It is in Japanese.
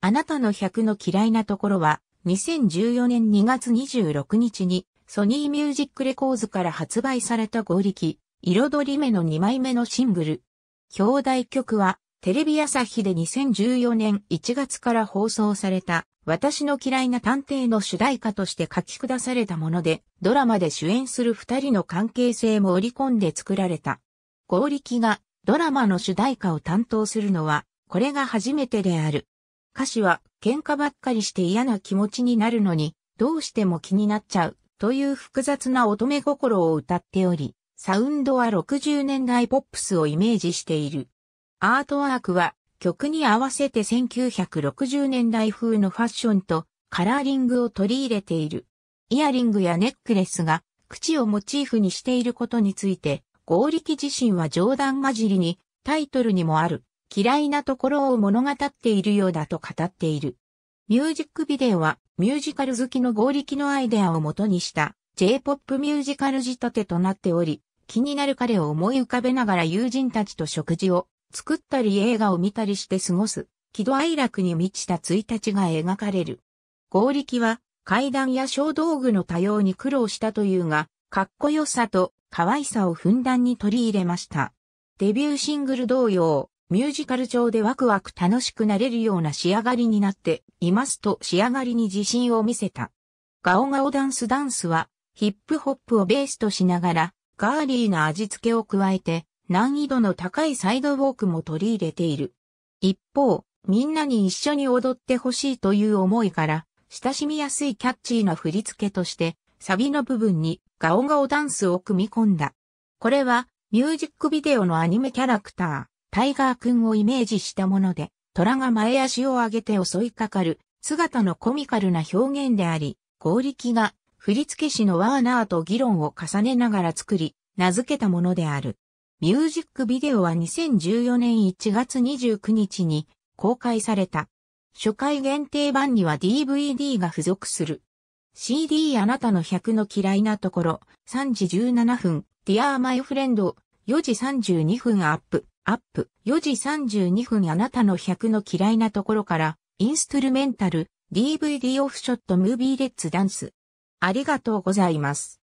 あなたの100の嫌いなところは、2014年2月26日に、ソニーミュージックレコーズから発売された合力、彩り目の2枚目のシングル。兄弟曲は、テレビ朝日で2014年1月から放送された、私の嫌いな探偵の主題歌として書き下されたもので、ドラマで主演する二人の関係性も織り込んで作られた。合力がドラマの主題歌を担当するのは、これが初めてである。歌詞は喧嘩ばっかりして嫌な気持ちになるのに、どうしても気になっちゃうという複雑な乙女心を歌っており、サウンドは60年代ポップスをイメージしている。アートワークは曲に合わせて1960年代風のファッションとカラーリングを取り入れている。イヤリングやネックレスが口をモチーフにしていることについて、合力自身は冗談交じりにタイトルにもある嫌いなところを物語っているようだと語っている。ミュージックビデオはミュージカル好きの合力のアイデアを元にした J-POP ミュージカル仕立てとなっており、気になる彼を思い浮かべながら友人たちと食事を作ったり映画を見たりして過ごす、喜怒哀楽に満ちた1日が描かれる。合力は階段や小道具の多様に苦労したというが、かっこよさと可愛さをふんだんに取り入れました。デビューシングル同様、ミュージカル調でワクワク楽しくなれるような仕上がりになっていますと仕上がりに自信を見せた。ガオガオダンスダンスはヒップホップをベースとしながらガーリーな味付けを加えて難易度の高いサイドウォークも取り入れている。一方、みんなに一緒に踊ってほしいという思いから、親しみやすいキャッチーな振り付けとして、サビの部分にガオガオダンスを組み込んだ。これは、ミュージックビデオのアニメキャラクター。タイガーくんをイメージしたもので、虎が前足を上げて襲いかかる姿のコミカルな表現であり、合力が振付師のワーナーと議論を重ねながら作り、名付けたものである。ミュージックビデオは2014年1月29日に公開された。初回限定版には DVD が付属する。CD あなたの100の嫌いなところ、3時17分、Dear My Friend、4時32分アップ。アップ。4時32分あなたの100の嫌いなところから、インストゥルメンタル、DVD オフショットムービーレッツダンス。ありがとうございます。